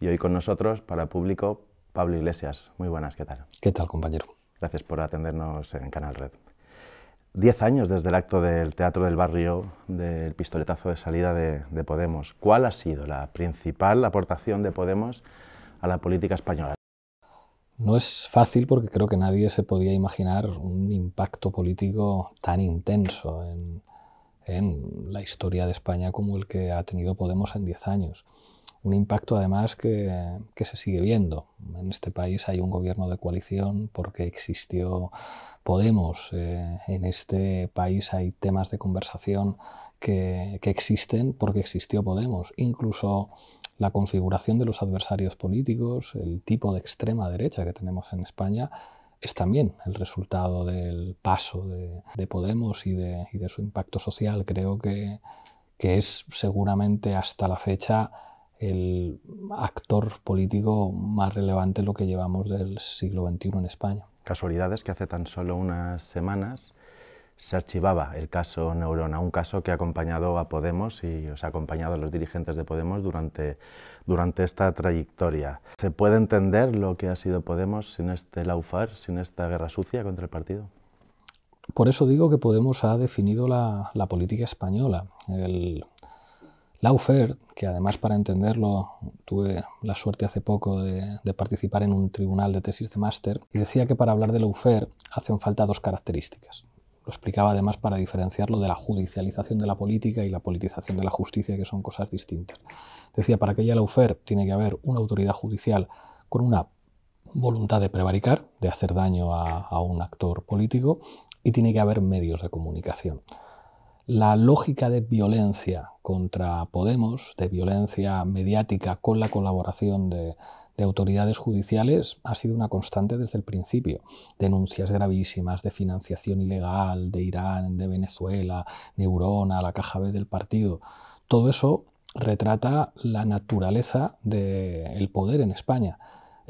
Y hoy con nosotros, para el público, Pablo Iglesias. Muy buenas, ¿qué tal? ¿Qué tal, compañero? Gracias por atendernos en Canal Red. Diez años desde el acto del Teatro del Barrio del pistoletazo de salida de, Podemos. ¿Cuál ha sido la principal aportación de Podemos a la política española? No es fácil porque creo que nadie se podía imaginar un impacto político tan intenso en, la historia de España como el que ha tenido Podemos en diez años un impacto además que, se sigue viendo. En este país hay un gobierno de coalición porque existió Podemos. Eh, en este país hay temas de conversación que, existen porque existió Podemos. Incluso la configuración de los adversarios políticos, el tipo de extrema derecha que tenemos en España, es también el resultado del paso de, Podemos y de, su impacto social. Creo que es seguramente hasta la fecha el actor político más relevante lo que llevamos del siglo XXI en España. Casualidades que hace tan solo unas semanas se archivaba el caso Neurona, un caso que ha acompañado a Podemos y os ha acompañado a los dirigentes de Podemos durante, durante esta trayectoria. ¿Se puede entender lo que ha sido Podemos sin este laufar, sin esta guerra sucia contra el partido? Por eso digo que Podemos ha definido la, política española. El, Laufer, que además para entenderlo tuve la suerte hace poco de, participar en un tribunal de tesis de máster, y decía que para hablar de Laufer hacen falta dos características. Lo explicaba además para diferenciarlo de la judicialización de la política y la politización de la justicia, que son cosas distintas. Decía, para que haya Laufer tiene que haber una autoridad judicial con una voluntad de prevaricar, de hacer daño a un actor político, y tiene que haber medios de comunicación la lógica de violencia contra Podemos, de violencia mediática con la colaboración de, autoridades judiciales ha sido una constante desde el principio. Denuncias gravísimas de financiación ilegal de Irán, de Venezuela, Neurona, la caja B del partido. Todo eso retrata la naturaleza del poder en España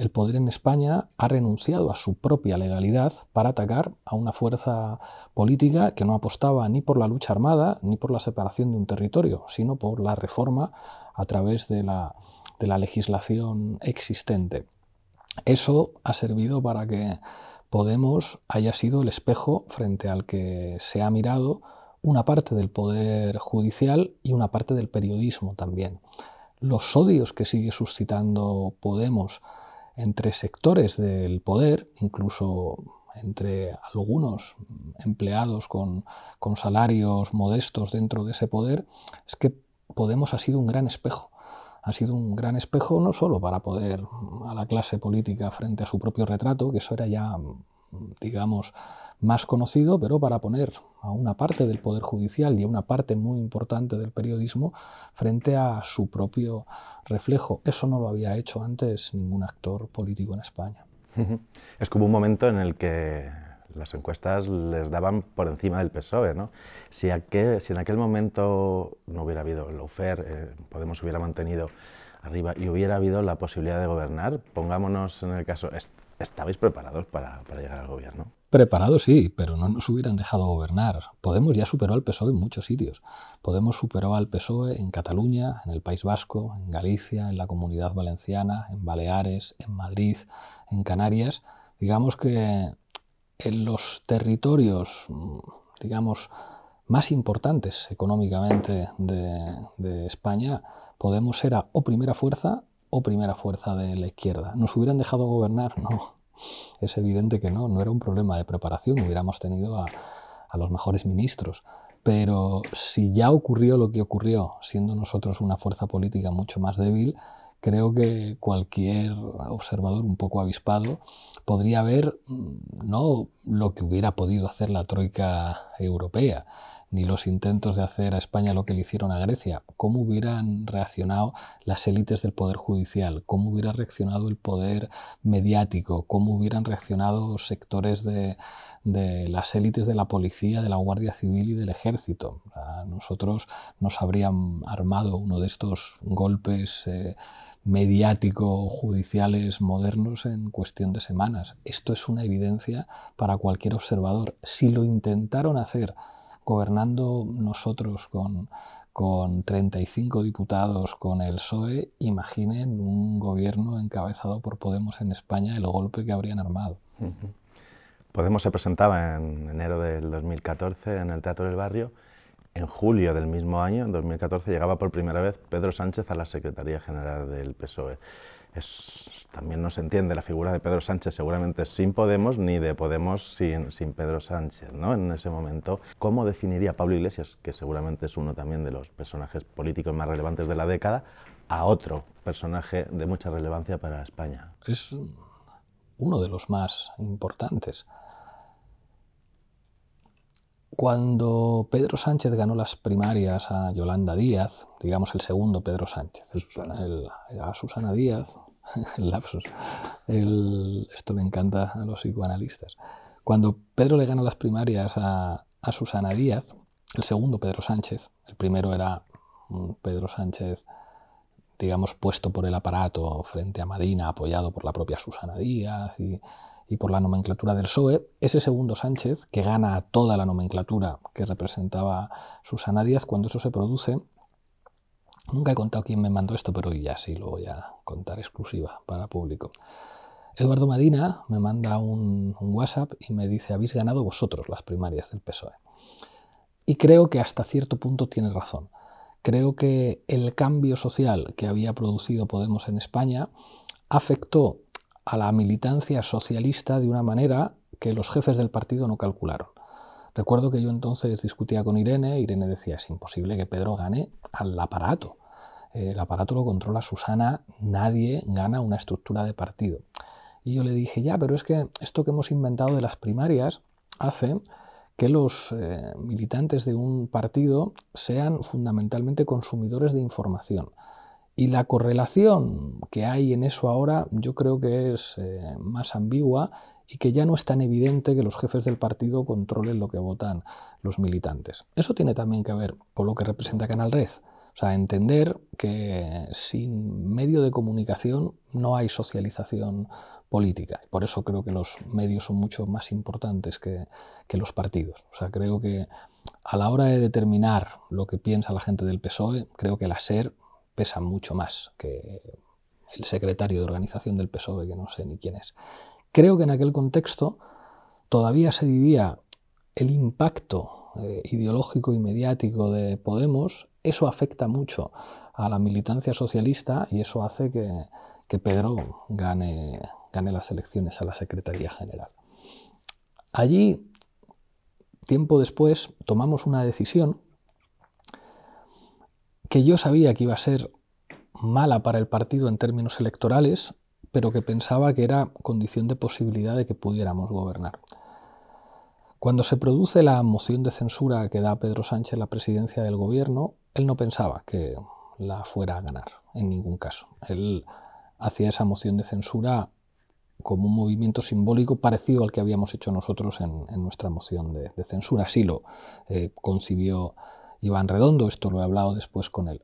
el poder en España ha renunciado a su propia legalidad para atacar a una fuerza política que no apostaba ni por la lucha armada ni por la separación de un territorio, sino por la reforma a través de la, legislación existente. Eso ha servido para que Podemos haya sido el espejo frente al que se ha mirado una parte del poder judicial y una parte del periodismo también. Los odios que sigue suscitando Podemos entre sectores del poder, incluso entre algunos empleados con, salarios modestos dentro de ese poder, es que Podemos ha sido un gran espejo. Ha sido un gran espejo no solo para poder mm, a la clase política frente a su propio retrato, que eso era ya, mm, digamos, más conocido, pero para poner a una parte del Poder Judicial y a una parte muy importante del periodismo frente a su propio reflejo. Eso no lo había hecho antes ningún actor político en España. Es como un momento en el que las encuestas les daban por encima del PSOE, ¿no? Si, si en aquel momento no hubiera habido el eh, Podemos hubiera mantenido arriba y hubiera habido la posibilidad de gobernar, pongámonos en el caso, ¿estabais preparados para llegar al gobierno? Preparados sí, pero no nos hubieran dejado gobernar. Podemos ya superó al PSOE en muchos sitios. Podemos superó al PSOE en Cataluña, en el País Vasco, en Galicia, en la Comunidad Valenciana, en Baleares, en Madrid, en Canarias. Digamos que en los territorios, digamos, más importantes económicamente de, de España, Podemos era o primera fuerza o primera fuerza de la izquierda. ¿Nos hubieran dejado gobernar? No. Es evidente que no, no era un problema de preparación, hubiéramos tenido a, a los mejores ministros. Pero si ya ocurrió lo que ocurrió, siendo nosotros una fuerza política mucho más débil, creo que cualquier observador un poco avispado podría ver mm, no lo que hubiera podido hacer la troika europea, ni los intentos de hacer a España lo que le hicieron a Grecia. ¿Cómo hubieran reaccionado las élites del Poder Judicial? ¿Cómo hubiera reaccionado el poder mediático? ¿Cómo hubieran reaccionado sectores de, las élites de la policía, de la Guardia Civil y del Ejército? A ah, nosotros nos habrían armado uno de estos golpes. Eh, mediático-judiciales modernos en cuestión de semanas. Esto es una evidencia para cualquier observador. Si lo intentaron hacer gobernando nosotros con, 35 diputados con el PSOE, imaginen un gobierno encabezado por Podemos en España, el golpe que habrían armado. Podemos se presentaba en enero del 2014 en el Teatro del Barrio. En julio del mismo año, en 2014, llegaba por primera vez Pedro Sánchez a la Secretaría General del PSOE es, también no se entiende la figura de Pedro Sánchez, seguramente sin Podemos, ni de Podemos sin, Pedro Sánchez, ¿no? En ese momento, ¿cómo definiría Pablo Iglesias, que seguramente es uno también de los personajes políticos más relevantes de la década, a otro personaje de mucha relevancia para España? Es uno de los más importantes cuando Pedro Sánchez ganó las primarias a Yolanda Díaz, digamos el segundo Pedro Sánchez, a Susana Díaz, el lapsus, esto le encanta a los psicoanalistas, cuando Pedro le gana las primarias a, Susana Díaz, el segundo Pedro Sánchez, el primero era Pedro Sánchez, digamos, puesto por el aparato frente a Madina, apoyado por la propia Susana Díaz y y por la nomenclatura del PSOE, ese segundo Sánchez, que gana toda la nomenclatura que representaba Susana Díaz, cuando eso se produce, nunca he contado quién me mandó esto, pero ya sí lo voy a contar exclusiva para público. Eduardo Madina me manda un, un WhatsApp y me dice, habéis ganado vosotros las primarias del PSOE. Y creo que hasta cierto punto tiene razón. Creo que el cambio social que había producido Podemos en España afectó a la militancia socialista de una manera que los jefes del partido no calcularon. Recuerdo que yo entonces discutía con Irene, Irene decía, es imposible que Pedro gane al aparato. El aparato lo controla Susana, nadie gana una estructura de partido. Y yo le dije, ya, pero es que esto que hemos inventado de las primarias hace que los eh, militantes de un partido sean fundamentalmente consumidores de información. Y la correlación que hay en eso ahora yo creo que es eh, más ambigua y que ya no es tan evidente que los jefes del partido controlen lo que votan los militantes. Eso tiene también que ver con lo que representa Canal Red. O sea, entender que sin medio de comunicación no hay socialización política. Por eso creo que los medios son mucho más importantes que, que, los partidos. O sea, creo que a la hora de determinar lo que piensa la gente del PSOE, creo que la SER pesa mucho más que el secretario de organización del PSOE, que no sé ni quién es. Creo que en aquel contexto todavía se vivía el impacto eh, ideológico y mediático de Podemos. Eso afecta mucho a la militancia socialista y eso hace que, Pedro gane, gane las elecciones a la Secretaría General. Allí, tiempo después, tomamos una decisión que yo sabía que iba a ser mala para el partido en términos electorales, pero que pensaba que era condición de posibilidad de que pudiéramos gobernar. Cuando se produce la moción de censura que da Pedro Sánchez la presidencia del gobierno, él no pensaba que la fuera a ganar, en ningún caso. Él hacía esa moción de censura como un movimiento simbólico parecido al que habíamos hecho nosotros en, nuestra moción de, censura. Así lo eh, concibió Iván Redondo, esto lo he hablado después con él.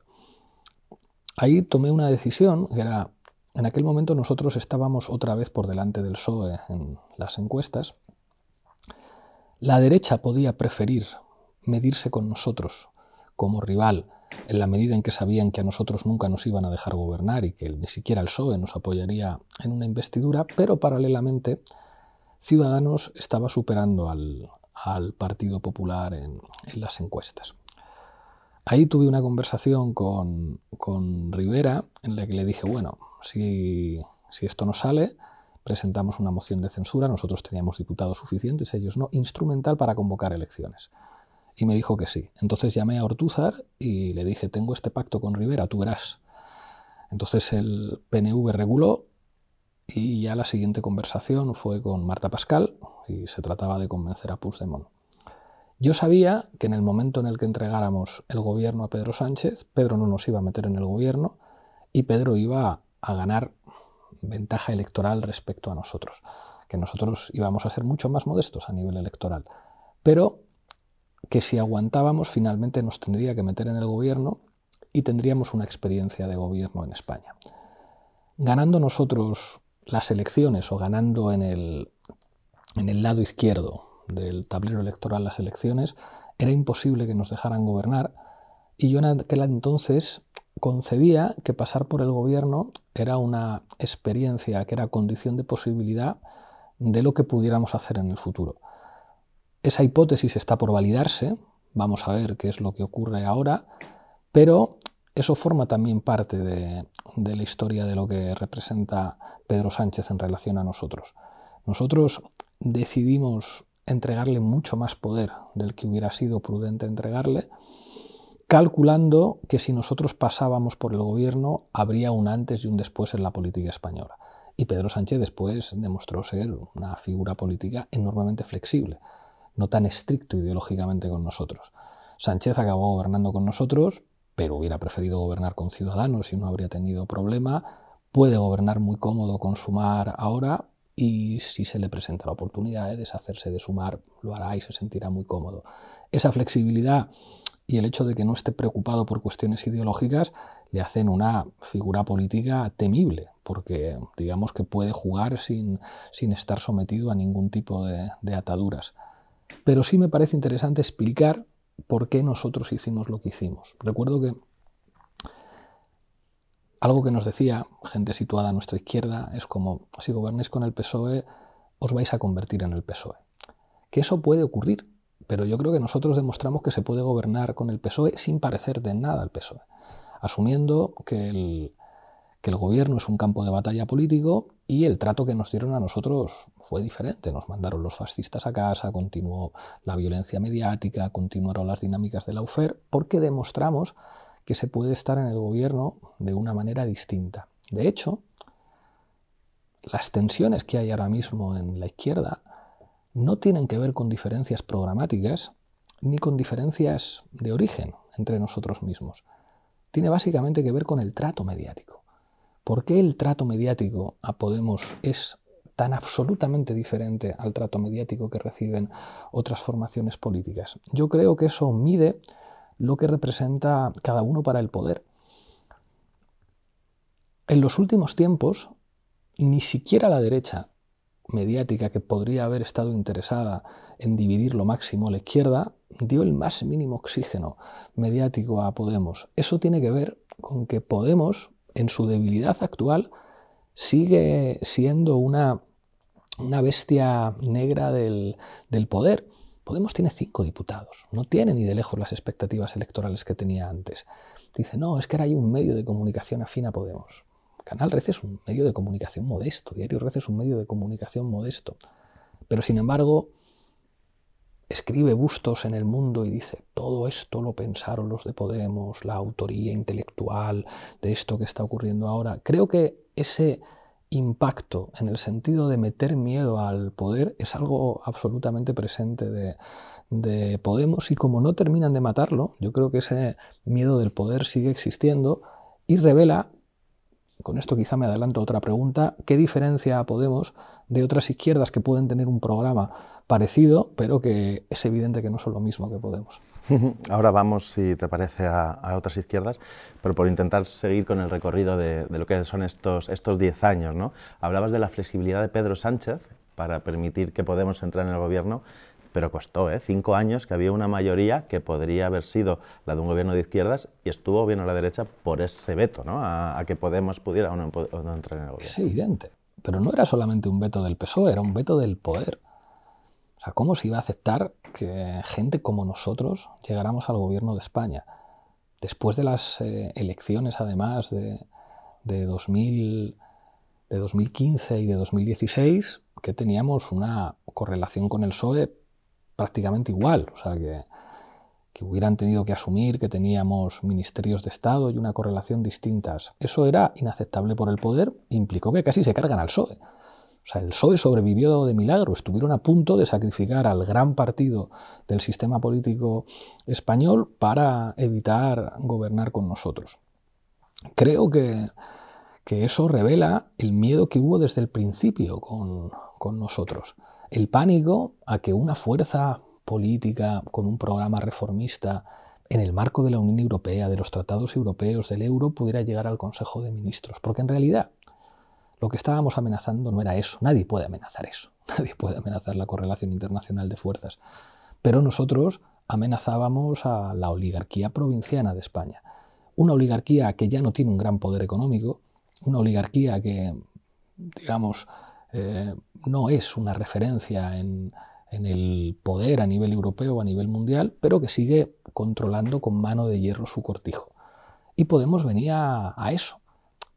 Ahí tomé una decisión, que era, en aquel momento nosotros estábamos otra vez por delante del PSOE en las encuestas, la derecha podía preferir medirse con nosotros como rival en la medida en que sabían que a nosotros nunca nos iban a dejar gobernar y que ni siquiera el PSOE nos apoyaría en una investidura, pero paralelamente Ciudadanos estaba superando al, Partido Popular en las encuestas. Ahí tuve una conversación con, Rivera en la que le dije, bueno, si, si esto no sale, presentamos una moción de censura, nosotros teníamos diputados suficientes, ellos no, instrumental para convocar elecciones. Y me dijo que sí. Entonces llamé a Ortúzar y le dije, tengo este pacto con Rivera, tú verás. Entonces el PNV reguló y ya la siguiente conversación fue con Marta Pascal y se trataba de convencer a Puigdemont. Yo sabía que en el momento en el que entregáramos el gobierno a Pedro Sánchez, Pedro no nos iba a meter en el gobierno y Pedro iba a ganar ventaja electoral respecto a nosotros, que nosotros íbamos a ser mucho más modestos a nivel electoral, pero que si aguantábamos finalmente nos tendría que meter en el gobierno y tendríamos una experiencia de gobierno en España. Ganando nosotros las elecciones o ganando en el, en el lado izquierdo del tablero electoral las elecciones, era imposible que nos dejaran gobernar y yo en aquel entonces concebía que pasar por el gobierno era una experiencia, que era condición de posibilidad de lo que pudiéramos hacer en el futuro. Esa hipótesis está por validarse, vamos a ver qué es lo que ocurre ahora, pero eso forma también parte de, de, la historia de lo que representa Pedro Sánchez en relación a nosotros. Nosotros decidimos entregarle mucho más poder del que hubiera sido prudente entregarle, calculando que si nosotros pasábamos por el gobierno habría un antes y un después en la política española. Y Pedro Sánchez después demostró ser una figura política enormemente flexible, no tan estricto ideológicamente con nosotros. Sánchez acabó gobernando con nosotros, pero hubiera preferido gobernar con Ciudadanos y no habría tenido problema. Puede gobernar muy cómodo con Sumar ahora, y si se le presenta la oportunidad de deshacerse de su mar, lo hará y se sentirá muy cómodo. Esa flexibilidad y el hecho de que no esté preocupado por cuestiones ideológicas le hacen una figura política temible, porque digamos que puede jugar sin, sin estar sometido a ningún tipo de, de ataduras. Pero sí me parece interesante explicar por qué nosotros hicimos lo que hicimos. Recuerdo que algo que nos decía gente situada a nuestra izquierda es como, si gobernáis con el PSOE, os vais a convertir en el PSOE. Que eso puede ocurrir, pero yo creo que nosotros demostramos que se puede gobernar con el PSOE sin parecer de nada al PSOE, asumiendo que el, que el gobierno es un campo de batalla político y el trato que nos dieron a nosotros fue diferente. Nos mandaron los fascistas a casa, continuó la violencia mediática, continuaron las dinámicas de la UFER, porque demostramos que se puede estar en el gobierno de una manera distinta. De hecho, las tensiones que hay ahora mismo en la izquierda no tienen que ver con diferencias programáticas ni con diferencias de origen entre nosotros mismos. Tiene básicamente que ver con el trato mediático. ¿Por qué el trato mediático a Podemos es tan absolutamente diferente al trato mediático que reciben otras formaciones políticas? Yo creo que eso mide lo que representa cada uno para el poder. En los últimos tiempos, ni siquiera la derecha mediática que podría haber estado interesada en dividir lo máximo a la izquierda, dio el más mínimo oxígeno mediático a Podemos. Eso tiene que ver con que Podemos, en su debilidad actual, sigue siendo una, bestia negra del, del poder. Podemos tiene cinco diputados, no tiene ni de lejos las expectativas electorales que tenía antes. Dice, no, es que ahora hay un medio de comunicación afín a Podemos. Canal Reces es un medio de comunicación modesto, Diario Red es un medio de comunicación modesto. Pero sin embargo, escribe Bustos en el mundo y dice, todo esto lo pensaron los de Podemos, la autoría intelectual de esto que está ocurriendo ahora. Creo que ese impacto en el sentido de meter miedo al poder es algo absolutamente presente de, Podemos y como no terminan de matarlo, yo creo que ese miedo del poder sigue existiendo y revela con esto quizá me adelanto otra pregunta, ¿qué diferencia Podemos de otras izquierdas que pueden tener un programa parecido, pero que es evidente que no son lo mismo que Podemos? Ahora vamos, si te parece, a, otras izquierdas, pero por intentar seguir con el recorrido de, lo que son estos 10 años. ¿no? Hablabas de la flexibilidad de Pedro Sánchez para permitir que Podemos entrar en el gobierno, pero costó, ¿eh? cinco años que había una mayoría que podría haber sido la de un gobierno de izquierdas y estuvo bien a la derecha por ese veto, ¿no? a, que Podemos pudiera o no, o no entrar en el gobierno. Es evidente, pero no era solamente un veto del PSOE, era un veto del poder. O sea, ¿cómo se iba a aceptar que gente como nosotros llegáramos al gobierno de España? Después de las eh, elecciones, además, de, de, 2000, de 2015 y de 2016, que teníamos una correlación con el PSOE prácticamente igual. O sea, que, que hubieran tenido que asumir que teníamos ministerios de Estado y una correlación distintas. Eso era inaceptable por el poder, implicó que casi se cargan al PSOE. O sea, el PSOE sobrevivió de milagro. Estuvieron a punto de sacrificar al gran partido del sistema político español para evitar gobernar con nosotros. Creo que, eso revela el miedo que hubo desde el principio con, con nosotros. El pánico a que una fuerza política con un programa reformista en el marco de la Unión Europea, de los tratados europeos, del euro, pudiera llegar al Consejo de Ministros. Porque en realidad lo que estábamos amenazando no era eso. Nadie puede amenazar eso. Nadie puede amenazar la correlación internacional de fuerzas. Pero nosotros amenazábamos a la oligarquía provinciana de España. Una oligarquía que ya no tiene un gran poder económico, una oligarquía que, digamos, eh, no es una referencia en, el poder a nivel europeo, o a nivel mundial, pero que sigue controlando con mano de hierro su cortijo. Y Podemos venía a eso,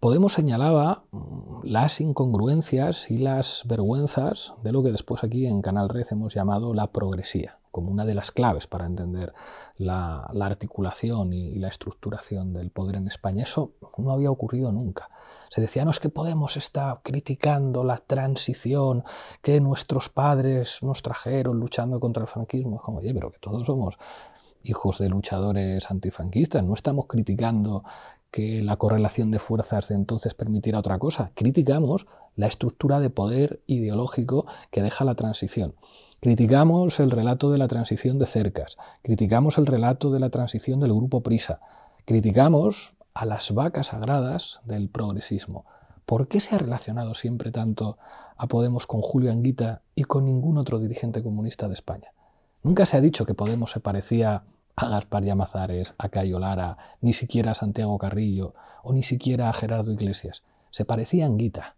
Podemos señalaba mm, las incongruencias y las vergüenzas de lo que después aquí en Canal Red hemos llamado la progresía, como una de las claves para entender la, articulación y, la estructuración del poder en España. Eso no había ocurrido nunca. Se decía, no es que Podemos está criticando la transición que nuestros padres nos trajeron luchando contra el franquismo. Es como, oye, pero que todos somos hijos de luchadores antifranquistas, no estamos criticando que la correlación de fuerzas de entonces permitiera otra cosa. Criticamos la estructura de poder ideológico que deja la transición. Criticamos el relato de la transición de cercas. Criticamos el relato de la transición del grupo Prisa. Criticamos a las vacas sagradas del progresismo. ¿Por qué se ha relacionado siempre tanto a Podemos con Julio Anguita y con ningún otro dirigente comunista de España? Nunca se ha dicho que Podemos se parecía a Gaspar Llamazares, a Cayo Lara, ni siquiera a Santiago Carrillo o ni siquiera a Gerardo Iglesias. Se parecían guita.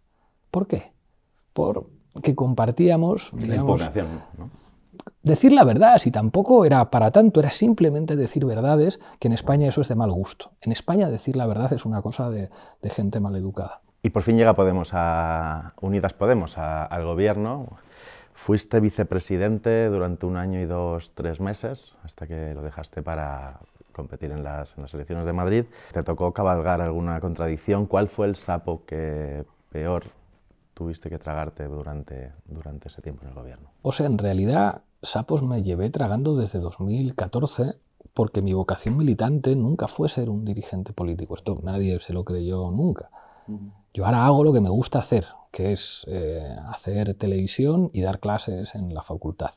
¿Por qué? Porque compartíamos... la Decir la verdad, si tampoco era para tanto, era simplemente decir verdades, que en España eso es de mal gusto. En España decir la verdad es una cosa de, gente mal educada. Y por fin llega Podemos a Unidas Podemos al gobierno. Fuiste vicepresidente durante un año y dos, tres meses, hasta que lo dejaste para competir en las, elecciones de Madrid. Te tocó cabalgar alguna contradicción. ¿Cuál fue el sapo que peor tuviste que tragarte durante, durante ese tiempo en el gobierno? O sea, en realidad, sapos me llevé tragando desde 2014 porque mi vocación militante nunca fue ser un dirigente político. Esto nadie se lo creyó nunca. Yo ahora hago lo que me gusta hacer, que es eh, hacer televisión y dar clases en la facultad.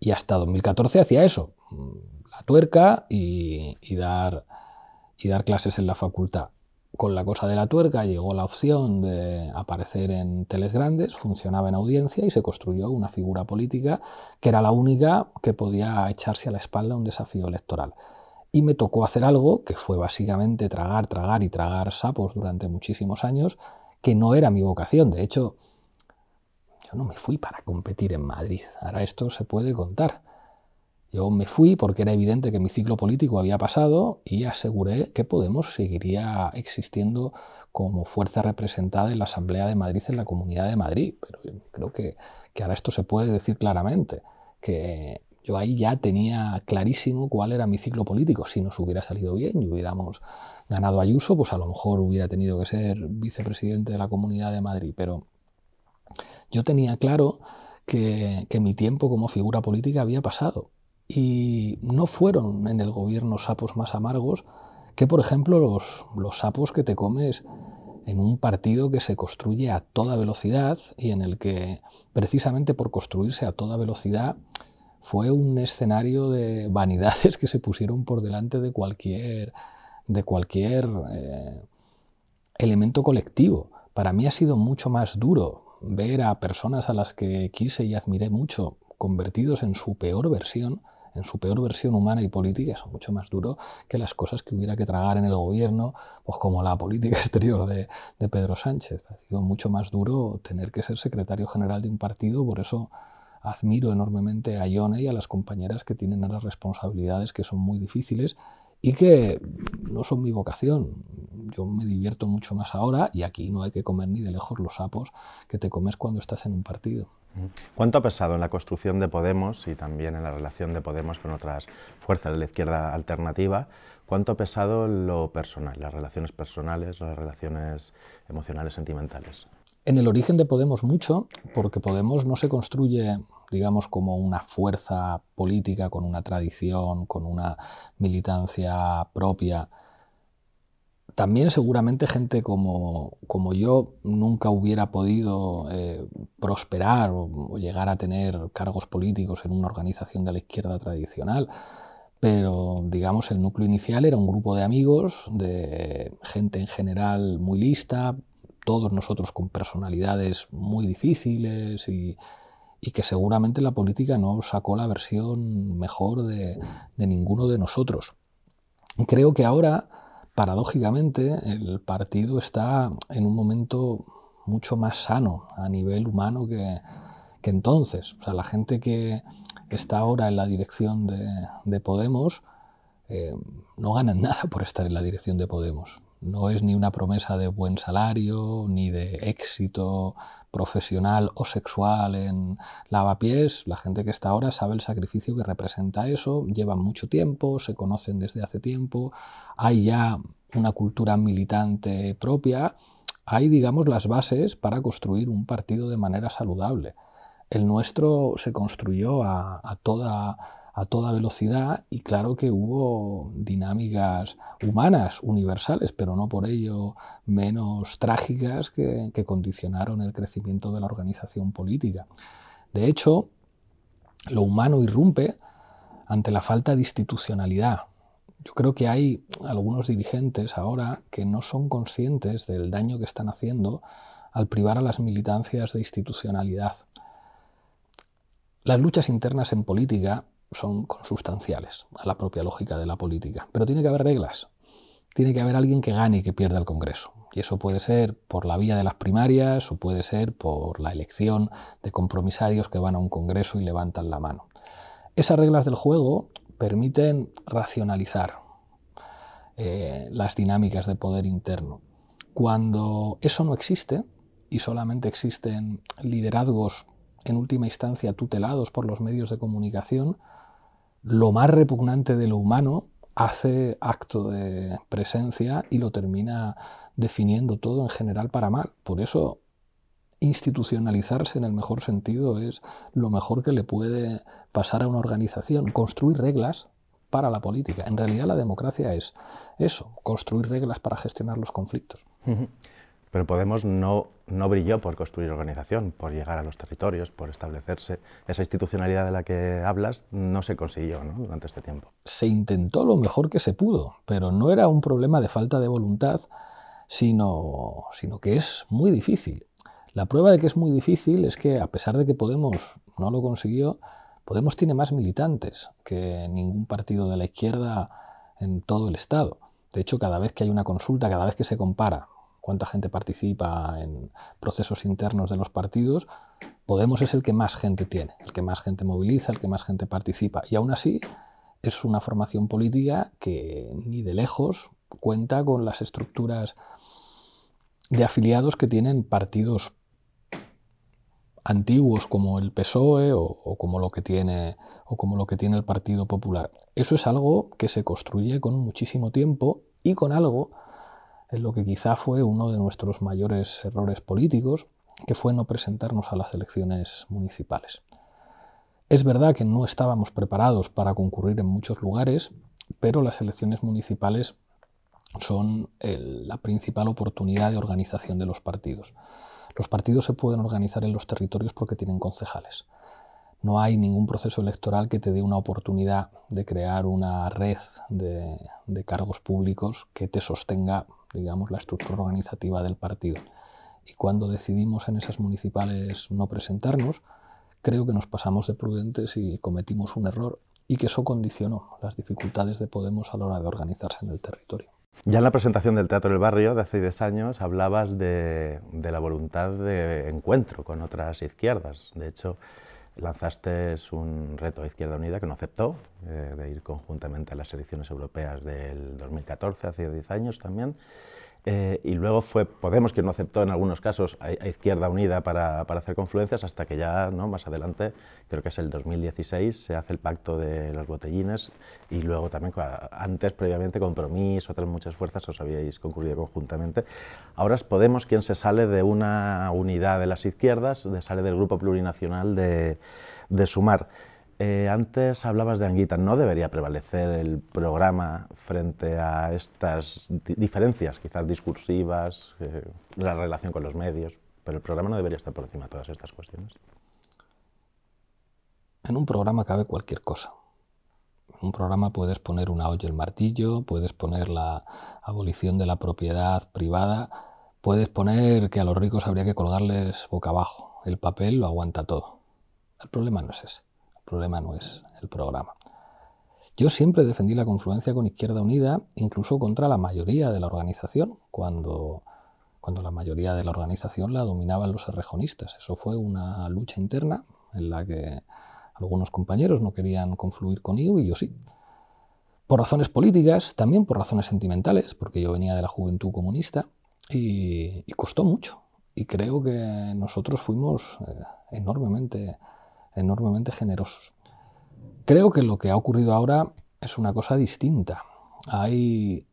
Y hasta 2014 hacía eso, mm, la tuerca y, dar, y dar clases en la facultad. Con la cosa de la tuerca llegó la opción de aparecer en teles grandes, funcionaba en audiencia y se construyó una figura política que era la única que podía echarse a la espalda un desafío electoral y me tocó hacer algo que fue básicamente tragar, tragar y tragar sapos durante muchísimos años que no era mi vocación. De hecho, yo no me fui para competir en Madrid. Ahora esto se puede contar. Yo me fui porque era evidente que mi ciclo político había pasado y aseguré que Podemos seguiría existiendo como fuerza representada en la Asamblea de Madrid, en la Comunidad de Madrid. Pero creo que, ahora esto se puede decir claramente, que, yo ahí ya tenía clarísimo cuál era mi ciclo político. Si nos hubiera salido bien y hubiéramos ganado Ayuso, pues a lo mejor hubiera tenido que ser vicepresidente de la Comunidad de Madrid. Pero yo tenía claro que, mi tiempo como figura política había pasado. Y no fueron en el gobierno sapos más amargos que, por ejemplo, los, los sapos que te comes en un partido que se construye a toda velocidad y en el que, precisamente por construirse a toda velocidad, fue un escenario de vanidades que se pusieron por delante de cualquier, de cualquier eh, elemento colectivo. Para mí ha sido mucho más duro ver a personas a las que quise y admiré mucho convertidos en su peor versión, en su peor versión humana y política, eso mucho más duro que las cosas que hubiera que tragar en el gobierno, pues como la política exterior de, de Pedro Sánchez. Ha sido mucho más duro tener que ser secretario general de un partido, por eso admiro enormemente a Ione y a las compañeras que tienen ahora responsabilidades que son muy difíciles y que no son mi vocación. Yo me divierto mucho más ahora y aquí no hay que comer ni de lejos los sapos que te comes cuando estás en un partido. Mm. ¿Cuánto ha pesado en la construcción de Podemos y también en la relación de Podemos con otras fuerzas de la izquierda alternativa? ¿Cuánto ha pesado lo personal, las relaciones personales, las relaciones emocionales, sentimentales? En el origen de Podemos mucho, porque Podemos no se construye, digamos, como una fuerza política con una tradición, con una militancia propia. También seguramente gente como, como yo nunca hubiera podido eh, prosperar o, llegar a tener cargos políticos en una organización de la izquierda tradicional pero digamos el núcleo inicial era un grupo de amigos, de gente en general muy lista, todos nosotros con personalidades muy difíciles y, que seguramente la política no sacó la versión mejor de, ninguno de nosotros. Creo que ahora, paradójicamente, el partido está en un momento mucho más sano a nivel humano que, entonces. O sea, la gente que está ahora en la dirección de, Podemos eh, no gana nada por estar en la dirección de Podemos. No es ni una promesa de buen salario, ni de éxito profesional o sexual en lavapiés. La gente que está ahora sabe el sacrificio que representa eso, llevan mucho tiempo, se conocen desde hace tiempo, hay ya una cultura militante propia, hay, digamos, las bases para construir un partido de manera saludable. El nuestro se construyó a, a toda a toda velocidad y claro que hubo dinámicas humanas universales, pero no por ello menos trágicas que, condicionaron el crecimiento de la organización política. De hecho, lo humano irrumpe ante la falta de institucionalidad. Yo creo que hay algunos dirigentes ahora que no son conscientes del daño que están haciendo al privar a las militancias de institucionalidad. Las luchas internas en política son consustanciales a la propia lógica de la política. Pero tiene que haber reglas. Tiene que haber alguien que gane y que pierda el Congreso. Y eso puede ser por la vía de las primarias o puede ser por la elección de compromisarios que van a un Congreso y levantan la mano. Esas reglas del juego permiten racionalizar eh, las dinámicas de poder interno. Cuando eso no existe y solamente existen liderazgos en última instancia tutelados por los medios de comunicación, lo más repugnante de lo humano hace acto de presencia y lo termina definiendo todo en general para mal. Por eso institucionalizarse en el mejor sentido es lo mejor que le puede pasar a una organización, construir reglas para la política. En realidad la democracia es eso, construir reglas para gestionar los conflictos. Pero podemos no no brilló por construir organización, por llegar a los territorios, por establecerse. Esa institucionalidad de la que hablas no se consiguió durante este tiempo. Se intentó lo mejor que se pudo, pero no era un problema de falta de voluntad, sino, sino que es muy difícil. La prueba de que es muy difícil es que, a pesar de que Podemos no lo consiguió, Podemos tiene más militantes que ningún partido de la izquierda en todo el Estado. De hecho, cada vez que hay una consulta, cada vez que se compara cuánta gente participa en procesos internos de los partidos, Podemos es el que más gente tiene, el que más gente moviliza, el que más gente participa. Y aún así es una formación política que ni de lejos cuenta con las estructuras de afiliados que tienen partidos antiguos como el PSOE o, como lo que tiene, o como lo que tiene el Partido Popular. Eso es algo que se construye con muchísimo tiempo y con algo lo que quizá fue uno de nuestros mayores errores políticos, que fue no presentarnos a las elecciones municipales. Es verdad que no estábamos preparados para concurrir en muchos lugares, pero las elecciones municipales son la principal oportunidad de organización de los partidos. Los partidos se pueden organizar en los territorios porque tienen concejales. No hay ningún proceso electoral que te dé una oportunidad de crear una red de cargos públicos que te sostenga digamos, la estructura organizativa del partido. Y cuando decidimos en esas municipales no presentarnos, creo que nos pasamos de prudentes y cometimos un error y que eso condicionó las dificultades de Podemos a la hora de organizarse en el territorio. Ya en la presentación del Teatro del Barrio de hace 10 años hablabas de, de la voluntad de encuentro con otras izquierdas. De hecho, lanzaste un reto a Izquierda Unida que no aceptó, eh, de ir conjuntamente a las elecciones europeas del 2014, hace 10 años también. Eh, y luego fue Podemos que no aceptó en algunos casos a, Izquierda Unida para, hacer confluencias, hasta que ya ¿no? más adelante, creo que es el 2016, se hace el pacto de las botellines y luego también antes, previamente, compromiso otras muchas fuerzas os habíais concurrido conjuntamente. Ahora es Podemos quien se sale de una unidad de las izquierdas, de, sale del grupo plurinacional de, de Sumar. Eh, antes hablabas de Anguita, ¿no debería prevalecer el programa frente a estas diferencias, quizás discursivas, eh, la relación con los medios? Pero el programa no debería estar por encima de todas estas cuestiones. En un programa cabe cualquier cosa. En un programa puedes poner una olla el martillo, puedes poner la abolición de la propiedad privada, puedes poner que a los ricos habría que colgarles boca abajo. El papel lo aguanta todo. El problema no es ese problema no es el programa. Yo siempre defendí la confluencia con Izquierda Unida, incluso contra la mayoría de la organización, cuando, cuando la mayoría de la organización la dominaban los arrejonistas. Eso fue una lucha interna en la que algunos compañeros no querían confluir con conmigo y yo sí. Por razones políticas, también por razones sentimentales, porque yo venía de la juventud comunista y, costó mucho. Y creo que nosotros fuimos eh, enormemente enormemente generosos. Creo que lo que ha ocurrido ahora es una cosa distinta. Hay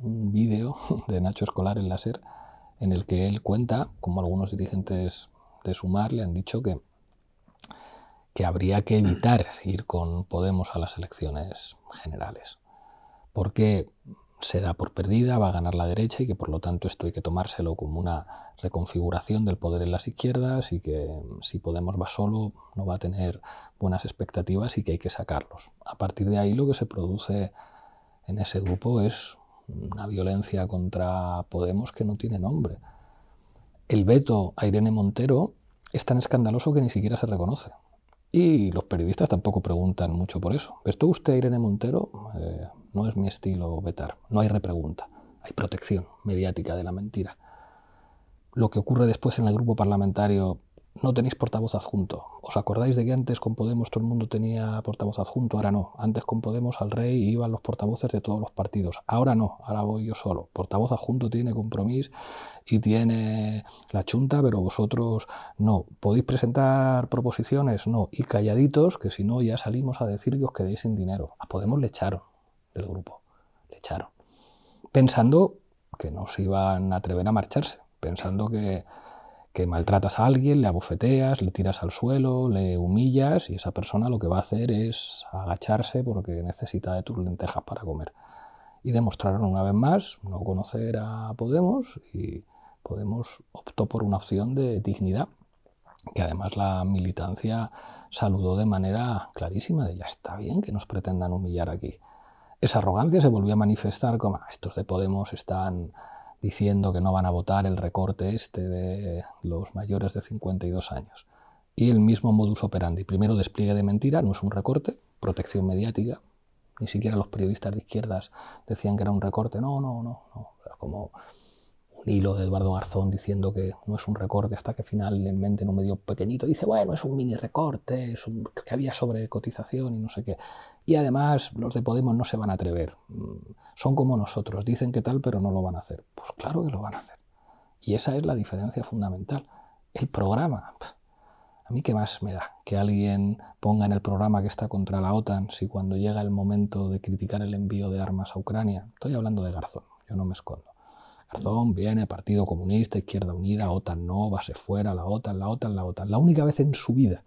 un vídeo de Nacho Escolar en Láser en el que él cuenta como algunos dirigentes de Sumar le han dicho que, que habría que evitar ir con Podemos a las elecciones generales. Porque se da por perdida, va a ganar la derecha y que por lo tanto esto hay que tomárselo como una reconfiguración del poder en las izquierdas y que mm, si Podemos va solo no va a tener buenas expectativas y que hay que sacarlos. A partir de ahí lo que se produce en ese grupo es una violencia contra Podemos que no tiene nombre. El veto a Irene Montero es tan escandaloso que ni siquiera se reconoce. Y los periodistas tampoco preguntan mucho por eso. esto usted Irene Montero? Eh, no es mi estilo vetar. No hay repregunta. Hay protección mediática de la mentira. Lo que ocurre después en el grupo parlamentario no tenéis portavoz adjunto. ¿Os acordáis de que antes con Podemos todo el mundo tenía portavoz adjunto? Ahora no. Antes con Podemos al rey iban los portavoces de todos los partidos. Ahora no. Ahora voy yo solo. Portavoz adjunto tiene compromiso y tiene la chunta, pero vosotros no. ¿Podéis presentar proposiciones? No. Y calladitos, que si no ya salimos a decir que os quedéis sin dinero. A Podemos le echaron del grupo. Le echaron. Pensando que no se iban a atrever a marcharse, pensando que, que maltratas a alguien, le abofeteas, le tiras al suelo, le humillas y esa persona lo que va a hacer es agacharse porque necesita de tus lentejas para comer. Y demostraron una vez más no conocer a Podemos y Podemos optó por una opción de dignidad que además la militancia saludó de manera clarísima de ya está bien que nos pretendan humillar aquí esa arrogancia se volvió a manifestar como ah, estos de Podemos están diciendo que no van a votar el recorte este de los mayores de 52 años. Y el mismo modus operandi. Primero despliegue de mentira, no es un recorte, protección mediática. Ni siquiera los periodistas de izquierdas decían que era un recorte. No, no, no, no. Como y lo de Eduardo Garzón diciendo que no es un recorte hasta que finalmente en un medio pequeñito dice, bueno, es un mini recorte, es que había sobre cotización y no sé qué. Y además los de Podemos no se van a atrever. Mm, son como nosotros, dicen que tal, pero no lo van a hacer. Pues claro que lo van a hacer. Y esa es la diferencia fundamental. El programa. A mí qué más me da que alguien ponga en el programa que está contra la OTAN si cuando llega el momento de criticar el envío de armas a Ucrania, estoy hablando de Garzón, yo no me escondo Garzón viene, Partido Comunista, Izquierda Unida, OTAN no, base fuera, la OTAN, la OTAN, la OTAN. La única vez en su vida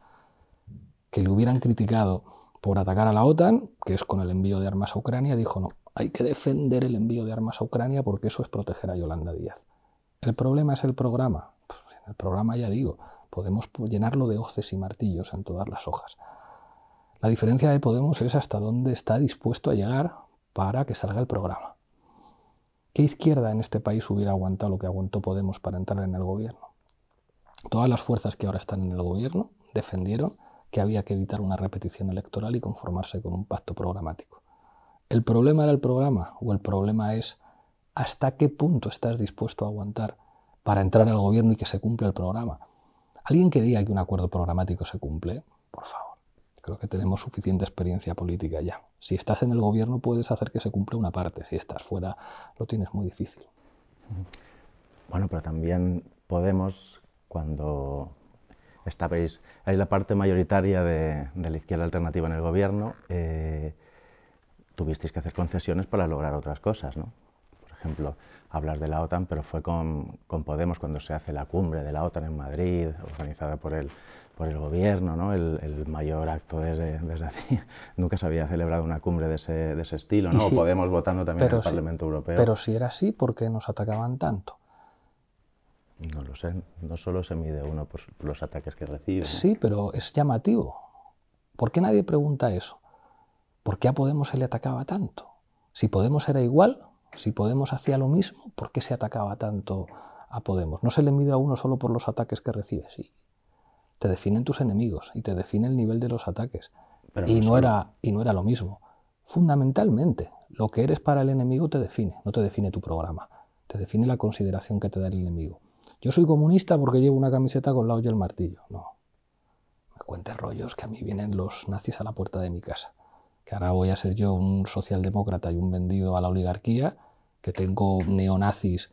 que le hubieran criticado por atacar a la OTAN, que es con el envío de armas a Ucrania, dijo no, hay que defender el envío de armas a Ucrania porque eso es proteger a Yolanda Díaz. El problema es el programa. Pues en el programa ya digo, podemos llenarlo de hoces y martillos en todas las hojas. La diferencia de Podemos es hasta dónde está dispuesto a llegar para que salga el programa. ¿Qué izquierda en este país hubiera aguantado lo que aguantó Podemos para entrar en el gobierno? Todas las fuerzas que ahora están en el gobierno defendieron que había que evitar una repetición electoral y conformarse con un pacto programático. ¿El problema era el programa o el problema es hasta qué punto estás dispuesto a aguantar para entrar al gobierno y que se cumpla el programa? Alguien que diga que un acuerdo programático se cumple, por favor. Creo que tenemos suficiente experiencia política ya. Si estás en el gobierno puedes hacer que se cumpla una parte, si estás fuera lo tienes muy difícil. Bueno, pero también Podemos, cuando estabais, es la parte mayoritaria de, la izquierda alternativa en el gobierno, eh, tuvisteis que hacer concesiones para lograr otras cosas, ¿no? ejemplo, hablar de la OTAN, pero fue con, con Podemos cuando se hace la cumbre de la OTAN en Madrid, organizada por el, por el gobierno, ¿no? el, mayor acto desde, Nunca se había celebrado una cumbre de ese, de ese estilo, ¿no? Podemos votando también en el Parlamento Europeo. Pero si era así, ¿por qué nos atacaban tanto? No lo sé, no solo se mide uno por los ataques que recibe. Sí, pero es llamativo. ¿Por qué nadie pregunta eso? ¿Por qué a Podemos se le atacaba tanto? Si Podemos era igual, si Podemos hacía lo mismo, ¿por qué se atacaba tanto a Podemos? No se le mide a uno solo por los ataques que recibe, sí. Te definen tus enemigos y te define el nivel de los ataques. y, no era, y no era lo mismo. Fundamentalmente, lo que eres para el enemigo te define, no te define tu programa, te define la consideración que te da el enemigo. Yo soy comunista porque llevo una camiseta con la olla y el martillo. No. Me cuentes rollos que a mí vienen los nazis a la puerta de mi casa que ahora voy a ser yo un socialdemócrata y un vendido a la oligarquía, que tengo neonazis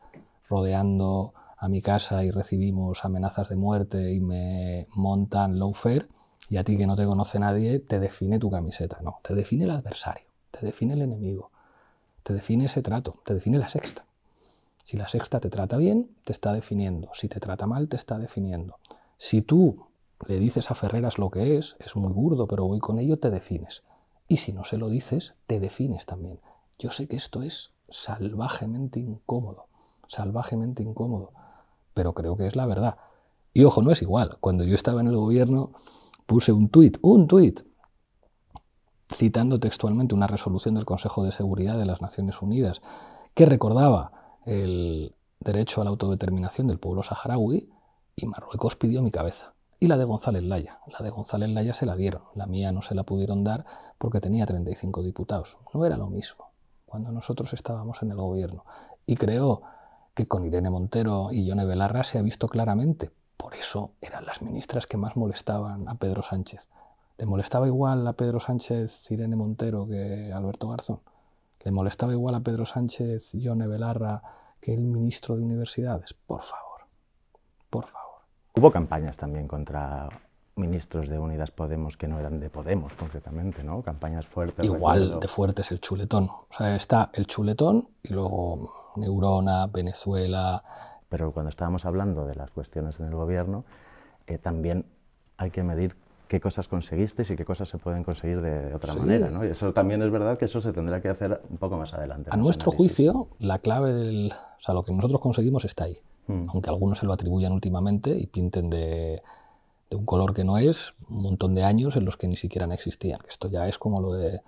rodeando a mi casa y recibimos amenazas de muerte y me montan lawfare, y a ti que no te conoce nadie, te define tu camiseta. No, te define el adversario, te define el enemigo, te define ese trato, te define la sexta. Si la sexta te trata bien, te está definiendo. Si te trata mal, te está definiendo. Si tú le dices a Ferreras lo que es, es muy burdo, pero voy con ello te defines. Y si no se lo dices, te defines también. Yo sé que esto es salvajemente incómodo, salvajemente incómodo, pero creo que es la verdad. Y ojo, no es igual. Cuando yo estaba en el gobierno puse un tuit, un tuit, citando textualmente una resolución del Consejo de Seguridad de las Naciones Unidas que recordaba el derecho a la autodeterminación del pueblo saharaui y Marruecos pidió mi cabeza y la de González Laya. La de González Laya se la dieron, la mía no se la pudieron dar porque tenía 35 diputados. No era lo mismo cuando nosotros estábamos en el gobierno. Y creo que con Irene Montero y Yone Belarra se ha visto claramente. Por eso eran las ministras que más molestaban a Pedro Sánchez. ¿Le molestaba igual a Pedro Sánchez Irene Montero que Alberto Garzón? ¿Le molestaba igual a Pedro Sánchez Yone Belarra que el ministro de Universidades? Por favor, por favor. Hubo campañas también contra ministros de Unidas Podemos que no eran de Podemos, concretamente, ¿no? Campañas fuertes. Igual de de es el chuletón. O sea, está el chuletón y luego Neurona, Venezuela. Pero cuando estábamos hablando de las cuestiones en el gobierno, eh, también hay que medir qué cosas conseguisteis y qué cosas se pueden conseguir de, otra manera. ¿no? Y eso también es verdad que eso se tendrá que hacer un poco más adelante. A nuestro juicio, la clave del. O sea, lo que nosotros conseguimos está ahí. Mm. aunque algunos se lo atribuyan últimamente y pinten de, un color que no es un montón de años en los que ni siquiera existían. Esto ya es como lo de,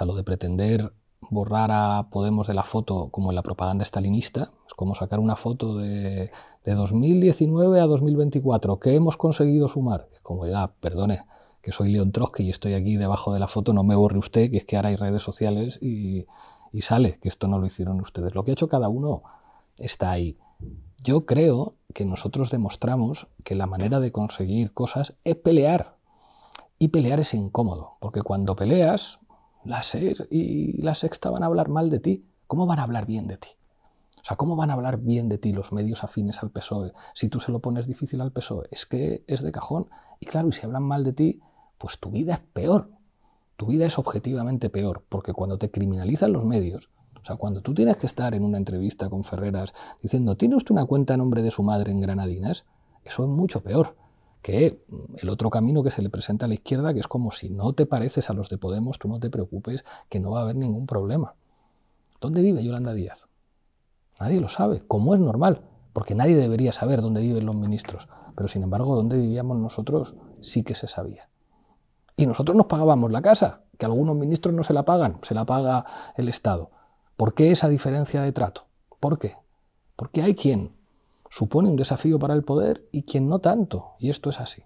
o lo de pretender borrar a Podemos de la foto como en la propaganda estalinista. es como sacar una foto de, 2019 a 2024, que hemos conseguido sumar? Es como, ya, ah, perdone, que soy León Trotsky y estoy aquí debajo de la foto, no me borre usted, que es que ahora hay redes sociales y sale, que esto no lo hicieron ustedes. Lo que ha hecho cada uno está ahí. Yo creo que nosotros demostramos que la manera de conseguir cosas es pelear. Y pelear es incómodo, porque cuando peleas, la SER y la sexta van a hablar mal de ti. ¿Cómo van a hablar bien de ti? O sea, ¿cómo van a hablar bien de ti los medios afines al PSOE? Si tú se lo pones difícil al PSOE, es que es de cajón. Y claro, y si hablan mal de ti, pues tu vida es peor. Tu vida es objetivamente peor, porque cuando te criminalizan los medios, cuando tú tienes que estar en una entrevista con Ferreras diciendo, ¿tiene usted una cuenta a nombre de su madre en Granadinas? Eso es mucho peor que el otro camino que se le presenta a la izquierda, que es como si no te pareces a los de Podemos, tú no te preocupes, que no va a haber ningún problema. ¿Dónde vive Yolanda Díaz? Nadie lo sabe, como es normal, porque nadie debería saber dónde viven los ministros. Pero sin embargo, dónde vivíamos nosotros sí que se sabía. Y nosotros nos pagábamos la casa, que algunos ministros no se la pagan, se la paga el Estado. ¿Por qué esa diferencia de trato? ¿Por qué? Porque hay quien supone un desafío para el poder y quien no tanto, y esto es así.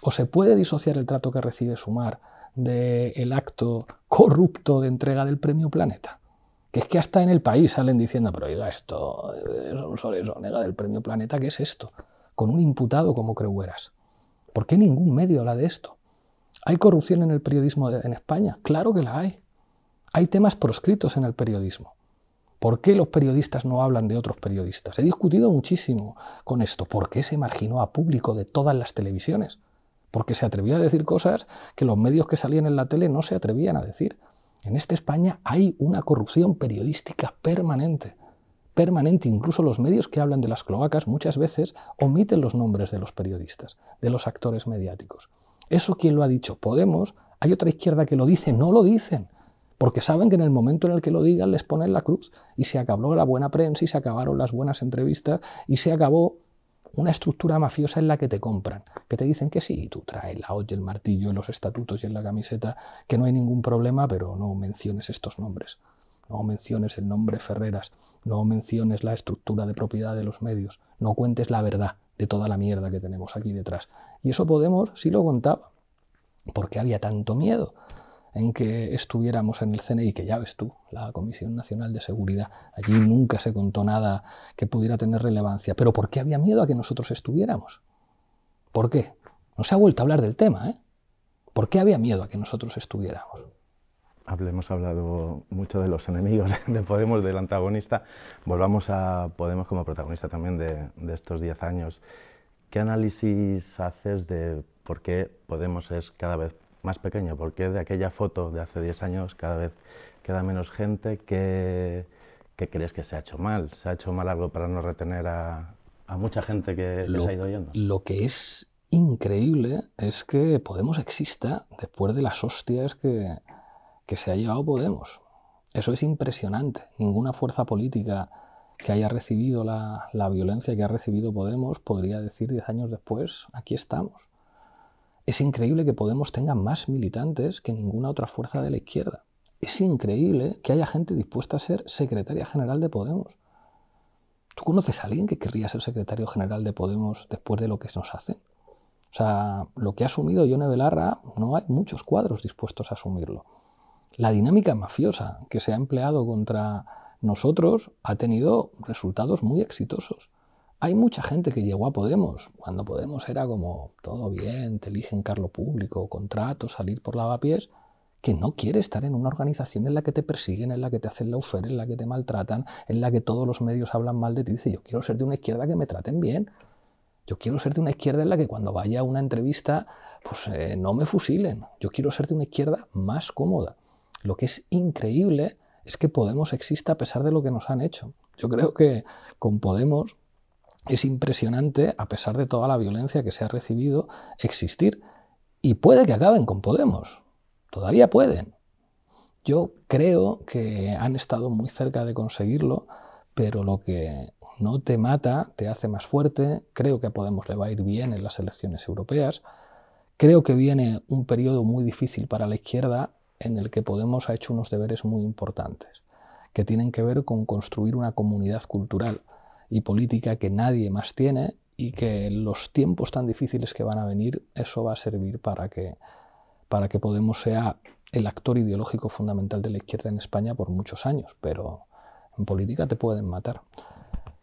O se puede disociar el trato que recibe Sumar del acto corrupto de entrega del premio Planeta. Que es que hasta en el país salen diciendo, pero oiga, esto eh, es nega del premio Planeta, ¿qué es esto? Con un imputado como Crehueras. ¿Por qué ningún medio habla de esto? ¿Hay corrupción en el periodismo en España? Claro que la hay. Hay temas proscritos en el periodismo. ¿Por qué los periodistas no hablan de otros periodistas? He discutido muchísimo con esto. ¿Por qué se marginó a público de todas las televisiones? Porque se atrevió a decir cosas que los medios que salían en la tele no se atrevían a decir. En esta España hay una corrupción periodística permanente. Permanente, incluso los medios que hablan de las cloacas muchas veces omiten los nombres de los periodistas, de los actores mediáticos. Eso quién lo ha dicho, Podemos, hay otra izquierda que lo dice, no lo dicen porque saben que en el momento en el que lo digan les ponen la cruz y se acabó la buena prensa y se acabaron las buenas entrevistas y se acabó una estructura mafiosa en la que te compran, que te dicen que sí, tú traes la olla, el martillo, los estatutos y en la camiseta, que no hay ningún problema, pero no menciones estos nombres, no menciones el nombre Ferreras, no menciones la estructura de propiedad de los medios, no cuentes la verdad de toda la mierda que tenemos aquí detrás. Y eso Podemos sí lo contaba, porque había tanto miedo en que estuviéramos en el CNI, e que ya ves tú, la Comisión Nacional de Seguridad, allí nunca se contó nada que pudiera tener relevancia. Pero ¿por qué había miedo a que nosotros estuviéramos? ¿Por qué? No se ha vuelto a hablar del tema, ¿eh? ¿Por qué había miedo a que nosotros estuviéramos? Hemos hablado mucho de los enemigos de Podemos, del antagonista. Volvamos a Podemos como protagonista también de, estos 10 años. ¿Qué análisis haces de por qué Podemos es cada vez más pequeño, porque de aquella foto de hace 10 años cada vez queda menos gente que, que crees que se ha hecho mal. Se ha hecho mal algo para no retener a, mucha gente que lo, les ha ido yendo? Lo que es increíble es que Podemos exista después de las hostias que, que se ha llevado Podemos. Eso es impresionante. Ninguna fuerza política que haya recibido la, la, violencia que ha recibido Podemos podría decir 10 años después, aquí estamos. Es increíble que Podemos tenga más militantes que ninguna otra fuerza de la izquierda. Es increíble que haya gente dispuesta a ser secretaria general de Podemos. ¿Tú conoces a alguien que querría ser secretario general de Podemos después de lo que nos hacen? O sea, lo que ha asumido Yone Belarra, no hay muchos cuadros dispuestos a asumirlo. La dinámica mafiosa que se ha empleado contra nosotros ha tenido resultados muy exitosos. Hay mucha gente que llegó a Podemos. Cuando Podemos era como todo bien, te eligen cargo público, contrato, salir por lavapiés, que no quiere estar en una organización en la que te persiguen, en la que te hacen oferta en la que te maltratan, en la que todos los medios hablan mal de ti. Dice, yo quiero ser de una izquierda que me traten bien. Yo quiero ser de una izquierda en la que cuando vaya a una entrevista, pues eh, no me fusilen. Yo quiero ser de una izquierda más cómoda. Lo que es increíble es que Podemos exista a pesar de lo que nos han hecho. Yo creo que con Podemos es impresionante, a pesar de toda la violencia que se ha recibido, existir. Y puede que acaben con Podemos. Todavía pueden. Yo creo que han estado muy cerca de conseguirlo, pero lo que no te mata te hace más fuerte. Creo que a Podemos le va a ir bien en las elecciones europeas. Creo que viene un periodo muy difícil para la izquierda en el que Podemos ha hecho unos deberes muy importantes, que tienen que ver con construir una comunidad cultural y política que nadie más tiene y que los tiempos tan difíciles que van a venir, eso va a servir para que, para que Podemos sea el actor ideológico fundamental de la izquierda en España por muchos años, pero en política te pueden matar.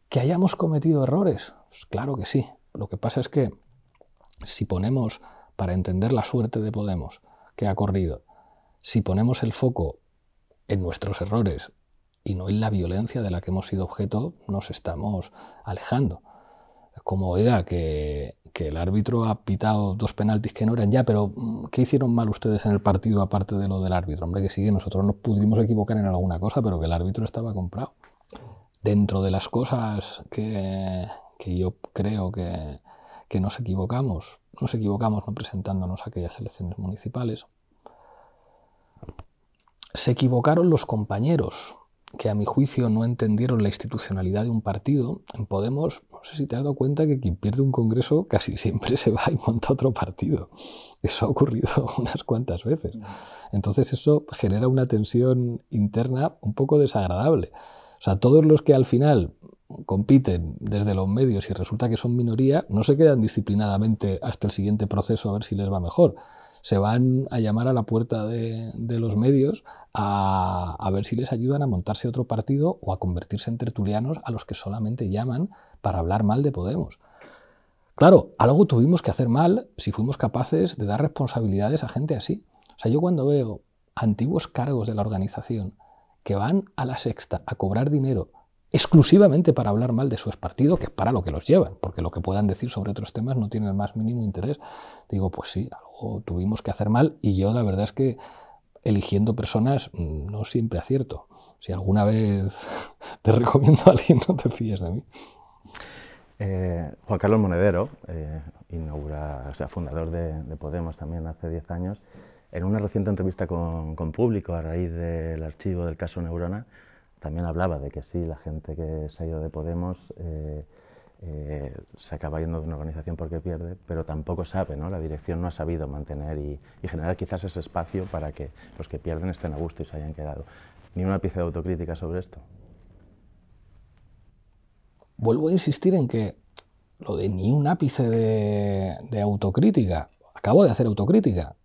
¿Que hayamos cometido errores? Pues claro que sí. Lo que pasa es que si ponemos, para entender la suerte de Podemos que ha corrido, si ponemos el foco en nuestros errores y no en la violencia de la que hemos sido objeto, nos estamos alejando. como, oiga, que, el árbitro ha pitado dos penaltis que no eran ya, pero mm, ¿qué hicieron mal ustedes en el partido aparte de lo del árbitro? Hombre, que sí, que nosotros nos pudimos equivocar en alguna cosa, pero que el árbitro estaba comprado. Dentro de las cosas que, yo creo que, que nos equivocamos, nos equivocamos no presentándonos a aquellas elecciones municipales. Se equivocaron los compañeros, que a mi juicio no entendieron la institucionalidad de un partido, en Podemos, no sé si te has dado cuenta que quien pierde un congreso casi siempre se va y monta otro partido. Eso ha ocurrido unas cuantas veces. Mm. Entonces eso genera una tensión interna un poco desagradable. O sea, todos los que al final compiten desde los medios y resulta que son minoría, no se quedan disciplinadamente hasta el siguiente proceso a ver si les va mejor. Se van a llamar a la puerta de, de los medios a, ver si les ayudan a montarse otro partido o a convertirse en tertulianos a los que solamente llaman para hablar mal de Podemos. Claro, algo tuvimos que hacer mal si fuimos capaces de dar responsabilidades a gente así. O sea, yo cuando veo antiguos cargos de la organización que van a la sexta a cobrar dinero exclusivamente para hablar mal de su partido, que es para lo que los llevan, porque lo que puedan decir sobre otros temas no tiene el más mínimo interés. Digo, pues sí, algo tuvimos que hacer mal y yo la verdad es que eligiendo personas mm, no siempre acierto. Si alguna vez te recomiendo a alguien, no te fíes de mí. Eh, Juan Carlos Monedero, eh, inaugura, sea, fundador de, Podemos también hace 10 años, en una reciente entrevista con, Público a raíz del archivo del caso Neurona, también hablaba de que sí, la gente que se ha ido de Podemos eh, eh, se acaba yendo de una organización porque pierde, pero tampoco sabe, ¿no? La dirección no ha sabido mantener y, generar quizás ese espacio para que los que pierden estén a gusto y se hayan quedado. Ni una ápice de autocrítica sobre esto. Vuelvo a insistir en que lo de ni un ápice de autocrítica. Acabo de hacer autocrítica.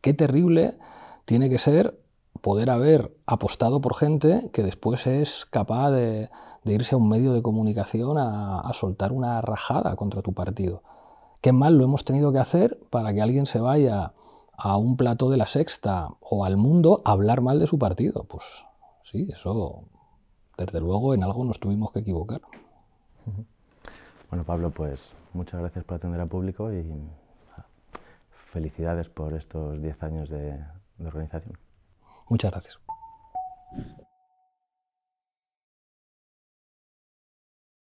Qué terrible tiene que ser poder haber apostado por gente que después es capaz de, de irse a un medio de comunicación a, soltar una rajada contra tu partido. ¿Qué mal lo hemos tenido que hacer para que alguien se vaya a un plato de la sexta o al mundo a hablar mal de su partido? Pues sí, eso, desde luego, en algo nos tuvimos que equivocar. Bueno, Pablo, pues muchas gracias por atender al público y felicidades por estos 10 años de organización. Muchas gracias.